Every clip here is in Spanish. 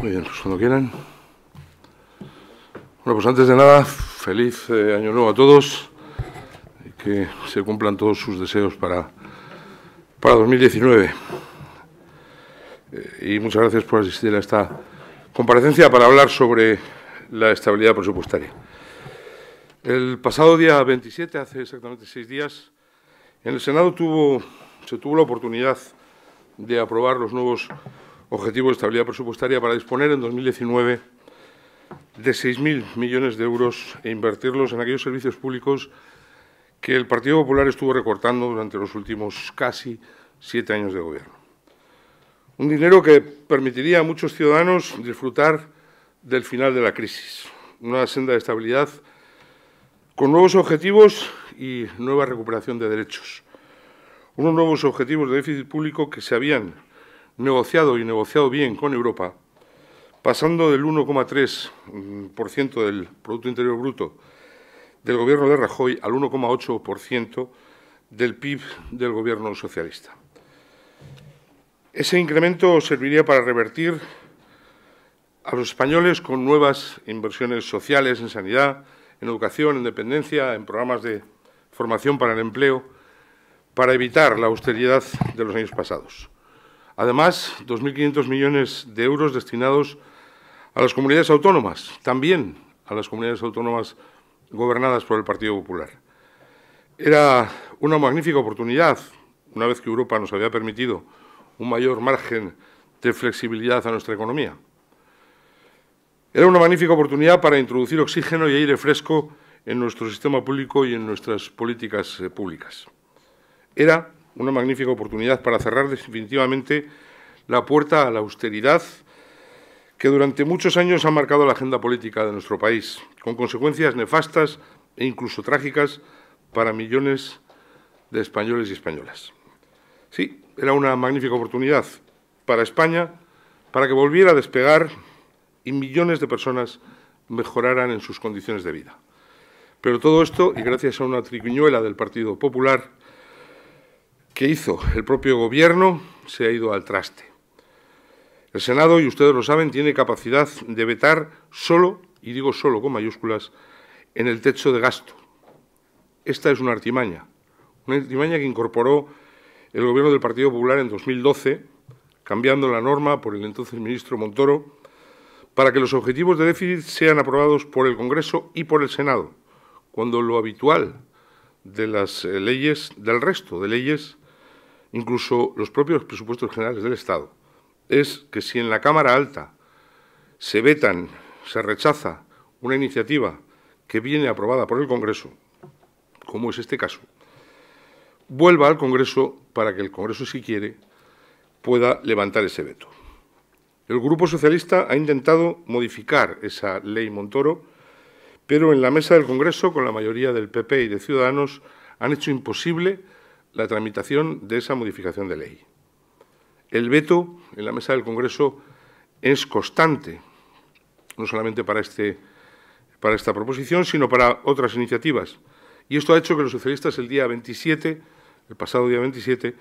Muy bien, pues cuando quieran. Bueno, pues antes de nada, feliz eh, año nuevo a todos y que se cumplan todos sus deseos para, para 2019. Eh, y muchas gracias por asistir a esta comparecencia para hablar sobre la estabilidad presupuestaria. El pasado día 27, hace exactamente seis días, en el Senado tuvo, se tuvo la oportunidad de aprobar los nuevos objetivo de estabilidad presupuestaria para disponer en 2019 de 6.000 millones de euros e invertirlos en aquellos servicios públicos que el Partido Popular estuvo recortando durante los últimos casi siete años de gobierno. Un dinero que permitiría a muchos ciudadanos disfrutar del final de la crisis, una senda de estabilidad con nuevos objetivos y nueva recuperación de derechos, unos nuevos objetivos de déficit público que se habían negociado y negociado bien con Europa, pasando del 1,3% mm, del Producto Interior Bruto del gobierno de Rajoy al 1,8% del PIB del gobierno socialista. Ese incremento serviría para revertir a los españoles con nuevas inversiones sociales en sanidad, en educación, en dependencia, en programas de formación para el empleo, para evitar la austeridad de los años pasados. Además, 2.500 millones de euros destinados a las comunidades autónomas, también a las comunidades autónomas gobernadas por el Partido Popular. Era una magnífica oportunidad, una vez que Europa nos había permitido un mayor margen de flexibilidad a nuestra economía. Era una magnífica oportunidad para introducir oxígeno y aire fresco en nuestro sistema público y en nuestras políticas eh, públicas. Era una magnífica oportunidad para cerrar definitivamente la puerta a la austeridad que durante muchos años ha marcado la agenda política de nuestro país, con consecuencias nefastas e incluso trágicas para millones de españoles y españolas. Sí, era una magnífica oportunidad para España, para que volviera a despegar y millones de personas mejoraran en sus condiciones de vida. Pero todo esto, y gracias a una triquiñuela del Partido Popular, ¿Qué hizo? El propio gobierno se ha ido al traste. El Senado, y ustedes lo saben, tiene capacidad de vetar solo, y digo solo con mayúsculas, en el techo de gasto. Esta es una artimaña, una artimaña que incorporó el gobierno del Partido Popular en 2012, cambiando la norma por el entonces ministro Montoro, para que los objetivos de déficit sean aprobados por el Congreso y por el Senado, cuando lo habitual de las eh, leyes, del resto de leyes, incluso los propios presupuestos generales del Estado, es que si en la Cámara Alta se vetan, se rechaza una iniciativa que viene aprobada por el Congreso, como es este caso, vuelva al Congreso para que el Congreso, si quiere, pueda levantar ese veto. El Grupo Socialista ha intentado modificar esa ley Montoro, pero en la mesa del Congreso, con la mayoría del PP y de Ciudadanos, han hecho imposible la tramitación de esa modificación de ley. El veto en la mesa del Congreso es constante, no solamente para, este, para esta proposición, sino para otras iniciativas. Y esto ha hecho que los socialistas el día 27, el pasado día 27,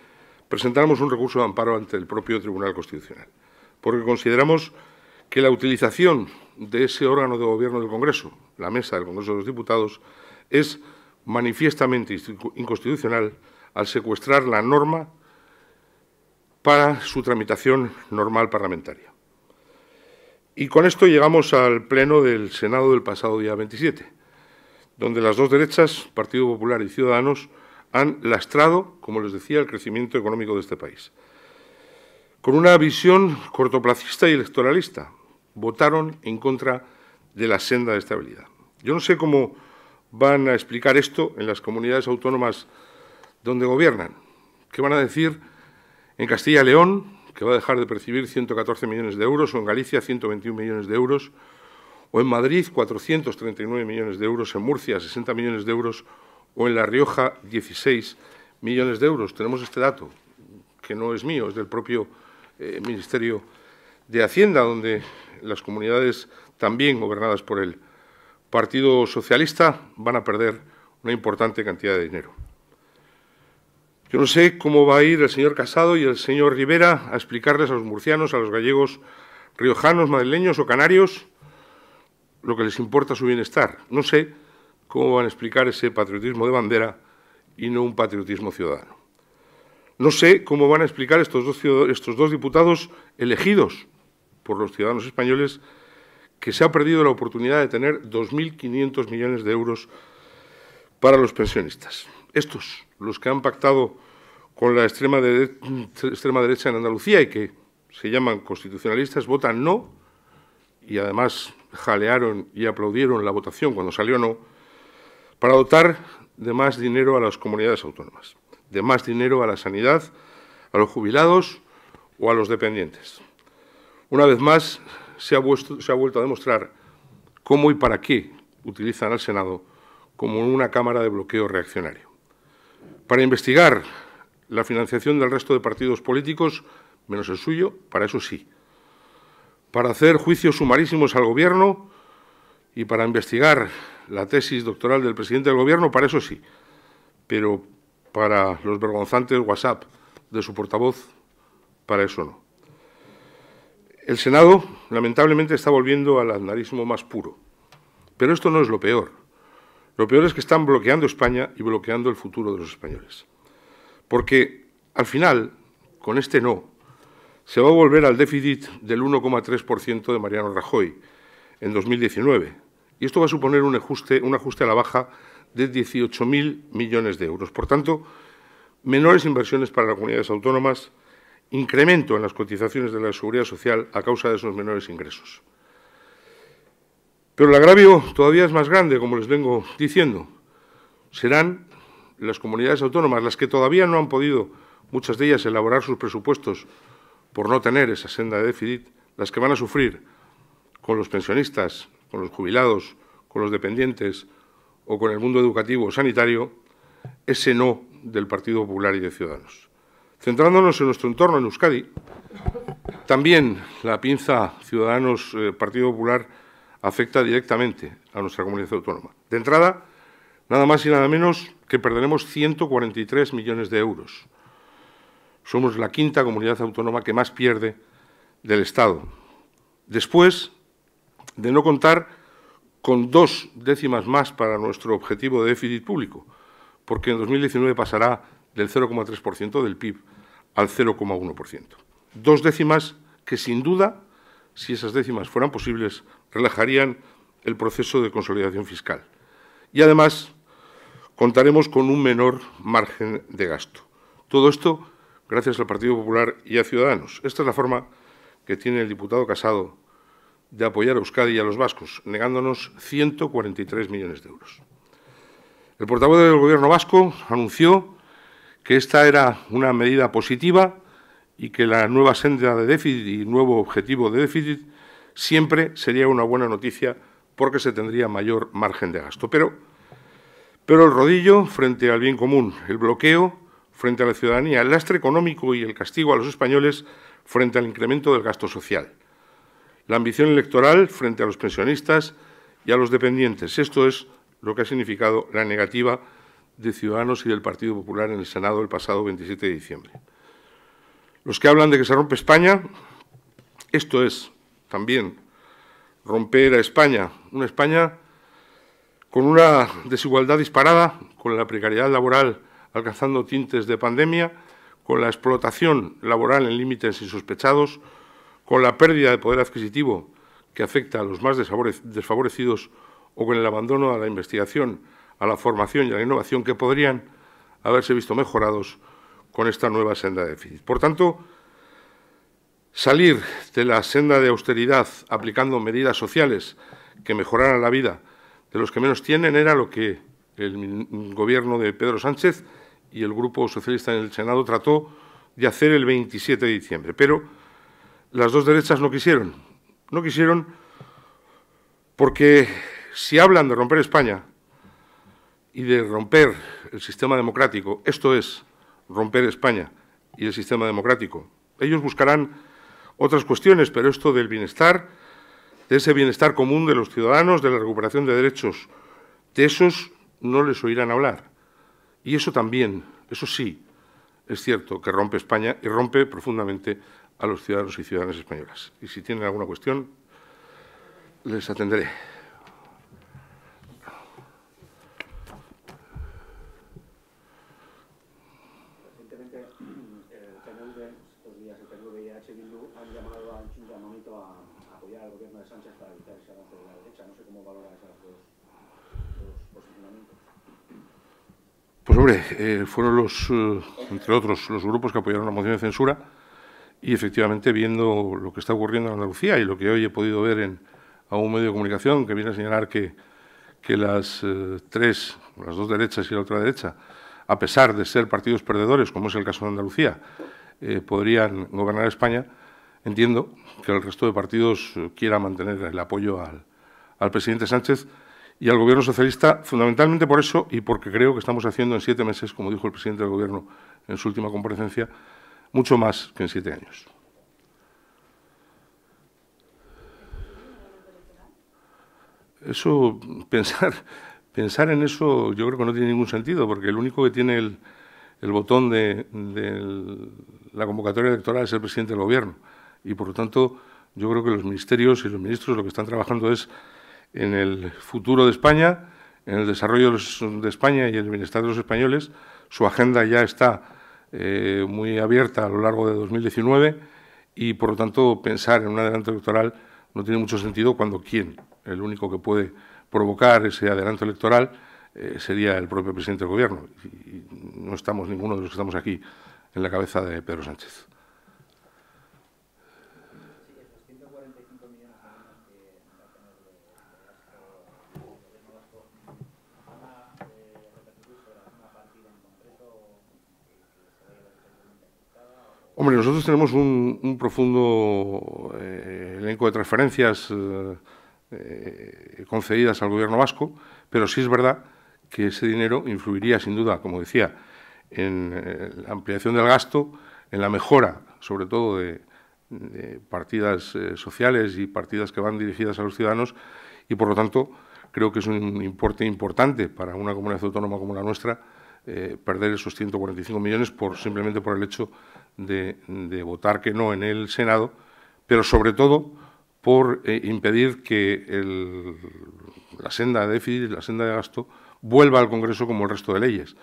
presentáramos un recurso de amparo ante el propio Tribunal Constitucional, porque consideramos que la utilización de ese órgano de gobierno del Congreso, la mesa del Congreso de los Diputados, es manifiestamente inconstitucional al secuestrar la norma para su tramitación normal parlamentaria. Y con esto llegamos al Pleno del Senado del pasado día 27, donde las dos derechas, Partido Popular y Ciudadanos, han lastrado, como les decía, el crecimiento económico de este país. Con una visión cortoplacista y electoralista, votaron en contra de la senda de estabilidad. Yo no sé cómo van a explicar esto en las comunidades autónomas donde gobiernan. ¿Qué van a decir en Castilla y León, que va a dejar de percibir 114 millones de euros, o en Galicia 121 millones de euros, o en Madrid 439 millones de euros, en Murcia 60 millones de euros, o en La Rioja 16 millones de euros? Tenemos este dato, que no es mío, es del propio eh, Ministerio de Hacienda, donde las comunidades también gobernadas por el Partido Socialista van a perder una importante cantidad de dinero. Yo no sé cómo va a ir el señor Casado y el señor Rivera a explicarles a los murcianos, a los gallegos, riojanos, madrileños o canarios lo que les importa su bienestar. No sé cómo van a explicar ese patriotismo de bandera y no un patriotismo ciudadano. No sé cómo van a explicar estos dos, estos dos diputados elegidos por los ciudadanos españoles que se ha perdido la oportunidad de tener 2.500 millones de euros para los pensionistas estos, los que han pactado con la extrema, derecha en Andalucía y que se llaman constitucionalistas, votan no y además jalearon y aplaudieron la votación cuando salió no, para dotar de más dinero a las comunidades autónomas, de más dinero a la sanidad, a los jubilados o a los dependientes. Una vez más, se ha, se ha vuelto a demostrar cómo y para qué utilizan al Senado como una cámara de bloqueo reaccionario para investigar la financiación del resto de partidos políticos, menos el suyo, para eso sí. Para hacer juicios sumarísimos al Gobierno y para investigar la tesis doctoral del presidente del Gobierno, para eso sí. Pero para los vergonzantes WhatsApp de su portavoz, para eso no. El Senado, lamentablemente, está volviendo al andarismo más puro. Pero esto no es lo peor. Lo peor es que están bloqueando España y bloqueando el futuro de los españoles. Porque al final, con este no, se va a volver al déficit del 1,3% de Mariano Rajoy en 2019. Y esto va a suponer un ajuste, a la baja de 18.000 millones de euros. Por tanto, menores inversiones para las comunidades autónomas, incremento en las cotizaciones de la seguridad social a causa de esos menores ingresos. Pero el agravio todavía es más grande, como les vengo diciendo. Serán las comunidades autónomas las que todavía no han podido, muchas de ellas, elaborar sus presupuestos por no tener esa senda de déficit, las que van a sufrir con los pensionistas, con los jubilados, con los dependientes o con el mundo educativo o sanitario, ese no del Partido Popular y de Ciudadanos. Centrándonos en nuestro entorno, en Euskadi, también la pinza Ciudadanos-Partido eh, Popular afecta directamente a nuestra comunidad autónoma. De entrada, nada más y nada menos que perderemos 143 millones de euros. Somos la quinta comunidad autónoma que más pierde del Estado. Después de no contar con dos décimas más para nuestro objetivo de déficit público, porque en 2019 pasará del 0,3% del PIB al 0,1%. Dos décimas que sin duda si esas décimas fueran posibles, relajarían el proceso de consolidación fiscal. Y además, contaremos con un menor margen de gasto. Todo esto gracias al Partido Popular y a Ciudadanos. Esta es la forma que tiene el diputado Casado de apoyar a Euskadi y a los vascos, negándonos 143 millones de euros. El portavoz del Gobierno vasco anunció que esta era una medida positiva y que la nueva senda de déficit y nuevo objetivo de déficit siempre sería una buena noticia porque se tendría mayor margen de gasto. Pero, el rodillo frente al bien común, el bloqueo frente a la ciudadanía, el lastre económico y el castigo a los españoles frente al incremento del gasto social, la ambición electoral frente a los pensionistas y a los dependientes. Esto es lo que ha significado la negativa de Ciudadanos y del Partido Popular en el Senado el pasado 27 de diciembre. Los que hablan de que se rompe España, esto es también romper a España, una España con una desigualdad disparada, con la precariedad laboral alcanzando tintes de pandemia, con la explotación laboral en límites insospechados, con la pérdida de poder adquisitivo que afecta a los más desfavorecidos o con el abandono a la investigación, a la formación y a la innovación que podrían haberse visto mejorados con esta nueva senda de déficit. Por tanto, salir de la senda de austeridad aplicando medidas sociales que mejoraran la vida de los que menos tienen era lo que el gobierno de Pedro Sánchez y el Grupo Socialista en el Senado trató de hacer el 27 de diciembre. Pero las dos derechas no quisieron. No quisieron porque si hablan de romper España y de romper el sistema democrático, esto es, romper España y el sistema democrático. Ellos buscarán otras cuestiones, pero esto del bienestar, de ese bienestar común de los ciudadanos, de la recuperación de derechos, de esos no les oirán hablar. Y eso también, eso sí, es cierto que rompe España y rompe profundamente a los ciudadanos y ciudadanas españolas. Y si tienen alguna cuestión, les atenderé. Eh, fueron los, eh, entre otros, los grupos que apoyaron la moción de censura y efectivamente viendo lo que está ocurriendo en Andalucía y lo que hoy he podido ver en algún medio de comunicación que viene a señalar que, que las eh, tres, las dos derechas y la otra derecha, a pesar de ser partidos perdedores, como es el caso de Andalucía, podrían gobernar España, entiendo que el resto de partidos quiera mantener el apoyo al, al presidente Sánchez, y al Gobierno socialista, fundamentalmente por eso y porque creo que estamos haciendo en siete meses, como dijo el presidente del Gobierno en su última comparecencia, mucho más que en siete años. Eso, pensar, pensar en eso yo creo que no tiene ningún sentido, porque el único que tiene el, botón de, la convocatoria electoral es el presidente del Gobierno. Y, por lo tanto, yo creo que los ministerios y los ministros lo que están trabajando es en el futuro de España, en el desarrollo de España y en el bienestar de los españoles. Su agenda ya está eh, muy abierta a lo largo de 2019 y, por lo tanto, pensar en un adelanto electoral no tiene mucho sentido cuando quién, el único que puede provocar ese adelanto electoral, eh, sería el propio presidente del Gobierno. y no estamos ninguno de los que estamos aquí en la cabeza de Pedro Sánchez. Hombre, nosotros tenemos un, profundo eh, elenco de transferencias eh, eh, concedidas al gobierno vasco, pero sí es verdad que ese dinero influiría sin duda, como decía, en la ampliación del gasto, en la mejora, sobre todo, de, partidas sociales y partidas que van dirigidas a los ciudadanos y, por lo tanto, creo que es un importe importante para una comunidad autónoma como la nuestra perder esos 145 millones por, simplemente por el hecho de, votar que no en el Senado, pero sobre todo por eh, impedir que la senda de déficit, la senda de gasto, vuelva al Congreso como el resto de leyes.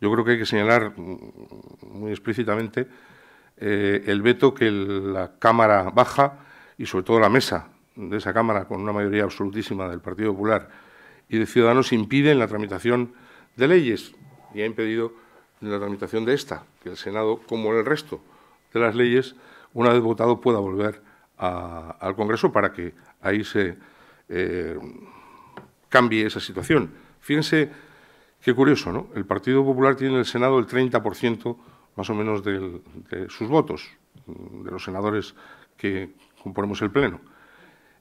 Yo creo que hay que señalar muy explícitamente eh, el veto que la Cámara baja y sobre todo la mesa de esa Cámara, con una mayoría absolutísima del Partido Popular y de Ciudadanos, impiden la tramitación de leyes y ha impedido en la tramitación de esta, que el Senado, como en el resto de las leyes, una vez votado pueda volver al Congreso para que ahí se eh, cambie esa situación. Fíjense qué curioso, ¿no? El Partido Popular tiene en el Senado el 30% más o menos de sus votos, de los senadores que componemos el Pleno.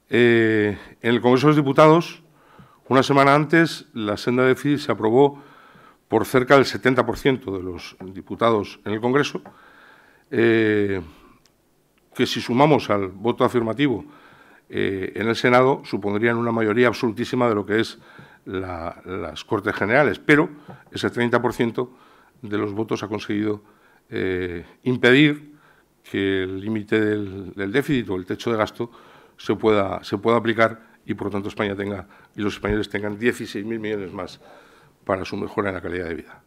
Eh, en el Congreso de los Diputados, una semana antes, la senda de FI se aprobó por cerca del 70% de los diputados en el Congreso, eh, que si sumamos al voto afirmativo eh, en el Senado supondrían una mayoría absolutísima de lo que es las Cortes Generales, pero ese 30% de los votos ha conseguido eh, impedir que el límite del, déficit o el techo de gasto se pueda, se pueda aplicar y, por lo tanto, España tenga y los españoles tengan 16.000 millones más para su mejora en la calidad de vida.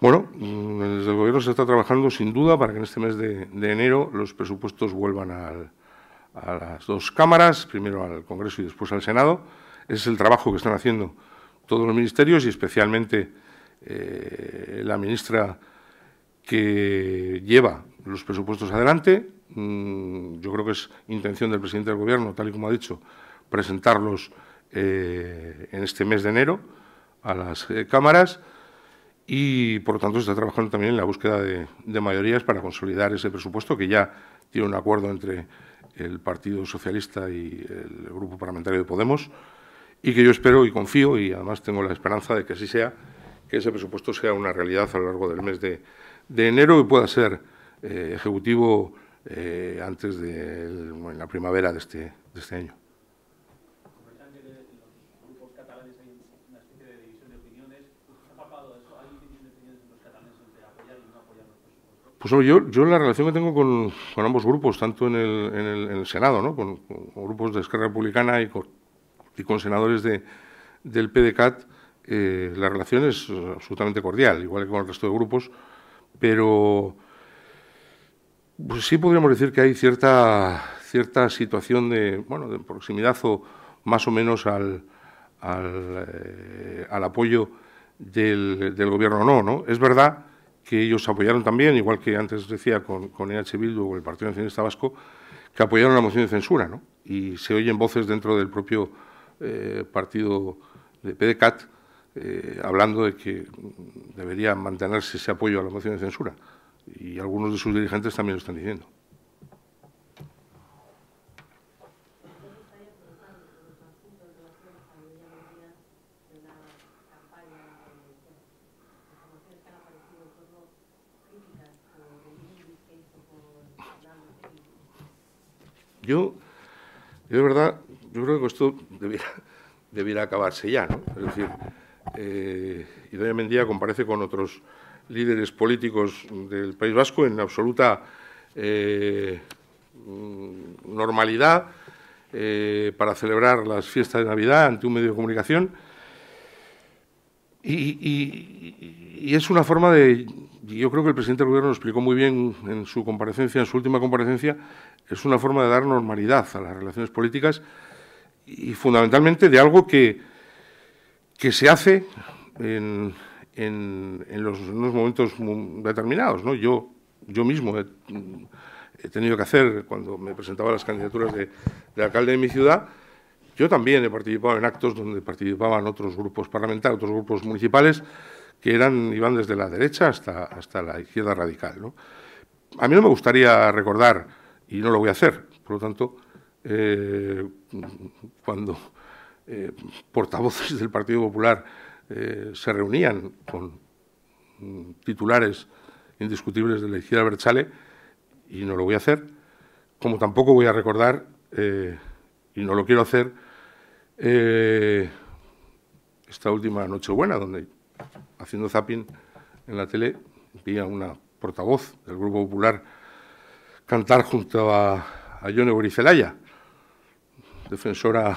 Bueno, mm, desde el Gobierno se está trabajando sin duda para que en este mes de, enero los presupuestos vuelvan a las dos cámaras, primero al Congreso y después al Senado. Ese es el trabajo que están haciendo todos los ministerios y especialmente eh, la ministra que lleva los presupuestos adelante. Mm, yo creo que es intención del presidente del Gobierno, tal y como ha dicho, presentarlos eh, en este mes de enero a las eh, cámaras y, por lo tanto, se está trabajando también en la búsqueda de, de, mayorías para consolidar ese presupuesto que ya tiene un acuerdo entre el Partido Socialista y el Grupo Parlamentario de Podemos y que yo espero y confío y además tengo la esperanza de que así sea, que ese presupuesto sea una realidad a lo largo del mes de de enero y pueda ser eh, ejecutivo eh, antes de en la primavera de este, de este año. Pues yo, yo la relación que tengo con, con ambos grupos, tanto en el, en el, Senado, ¿no? con, grupos de Esquerra Republicana y con, senadores de, del PDCAT, eh, la relación es absolutamente cordial, igual que con el resto de grupos pero pues sí podríamos decir que hay cierta, situación de, bueno, de proximidad o más o menos al, eh, apoyo del, gobierno no, ¿no? Es verdad que ellos apoyaron también, igual que antes decía con, con EH Bildu o el Partido Nacionalista Vasco, que apoyaron la moción de censura, ¿no? Y se oyen voces dentro del propio eh, partido de PDCAT eh, hablando de que debería mantenerse ese apoyo a la moción de censura. Y algunos de sus dirigentes también lo están diciendo. Yo, yo de verdad, yo creo que esto debiera, debiera acabarse ya, ¿no? Es decir, eh, Idoia Mendía comparece con otros líderes políticos del País Vasco en absoluta eh, mm, normalidad eh, para celebrar las fiestas de Navidad ante un medio de comunicación. Y, es una forma de, yo creo que el presidente del gobierno lo explicó muy bien en su comparecencia, en su última comparecencia, es una forma de dar normalidad a las relaciones políticas y fundamentalmente de algo que que se hace en, los, unos momentos determinados. ¿no? Yo, yo mismo he, tenido que hacer, cuando me presentaba las candidaturas de, alcalde de mi ciudad, yo también he participado en actos donde participaban otros grupos parlamentarios, otros grupos municipales, que eran, iban desde la derecha hasta, hasta la izquierda radical. A mí no me gustaría recordar, y no lo voy a hacer, por lo tanto, eh, cuando eh, portavoces del Partido Popular eh, se reunían con mm, titulares indiscutibles de la izquierda Berchale, y no lo voy a hacer, como tampoco voy a recordar, eh, y no lo quiero hacer, esta última Nochebuena, donde haciendo zapping en la tele vi a una portavoz del Grupo Popular cantar junto a, a Yone Boricelaya, defensora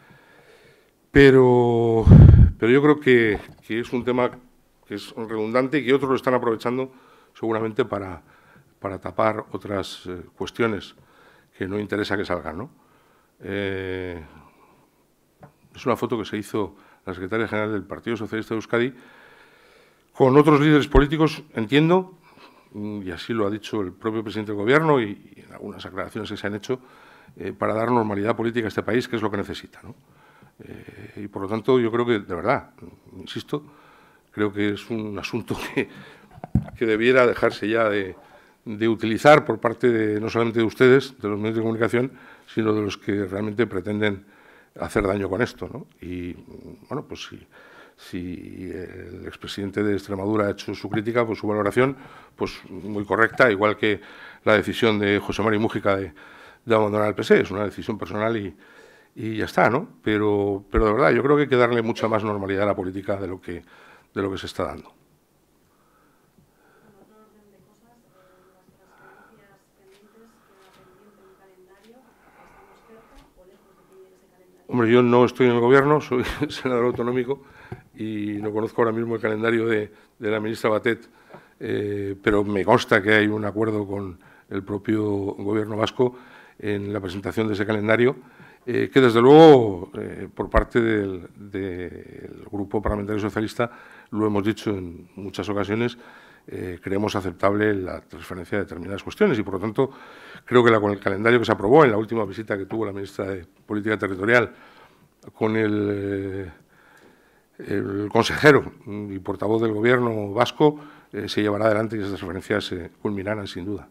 Pero, yo creo que, es un tema que es redundante y que otros lo están aprovechando seguramente para, tapar otras eh, cuestiones que no interesa que salgan. ¿no? Eh, es una foto que se hizo la secretaria general del Partido Socialista de Euskadi con otros líderes políticos, entiendo, y así lo ha dicho el propio presidente del Gobierno y, en algunas aclaraciones que se han hecho, eh, para dar normalidad política a este país, que es lo que necesita. ¿no? Eh, y por lo tanto, yo creo que, de verdad, insisto, creo que es un asunto que, debiera dejarse ya de, utilizar por parte de, no solamente de ustedes, de los medios de comunicación, sino de los que realmente pretenden hacer daño con esto. ¿no? Y bueno, pues si, si el expresidente de Extremadura ha hecho su crítica, pues su valoración, pues muy correcta, igual que la decisión de José María Mújica de, abandonar el PSOE. es una decisión personal y, y ya está, ¿no? Pero, pero de verdad, yo creo que hay que darle mucha más normalidad a la política de lo que, de lo que se está dando. Hombre, yo no estoy en el gobierno, soy senador autonómico y no conozco ahora mismo el calendario de, la ministra Batet, eh, pero me consta que hay un acuerdo con el propio gobierno vasco en la presentación de ese calendario eh, que desde luego eh, por parte del, Grupo Parlamentario Socialista lo hemos dicho en muchas ocasiones, eh, creemos aceptable la transferencia de determinadas cuestiones y por lo tanto creo que la, con el calendario que se aprobó en la última visita que tuvo la ministra de Política Territorial con el, el consejero y portavoz del gobierno vasco se llevará adelante y esas transferencias se culminarán sin duda.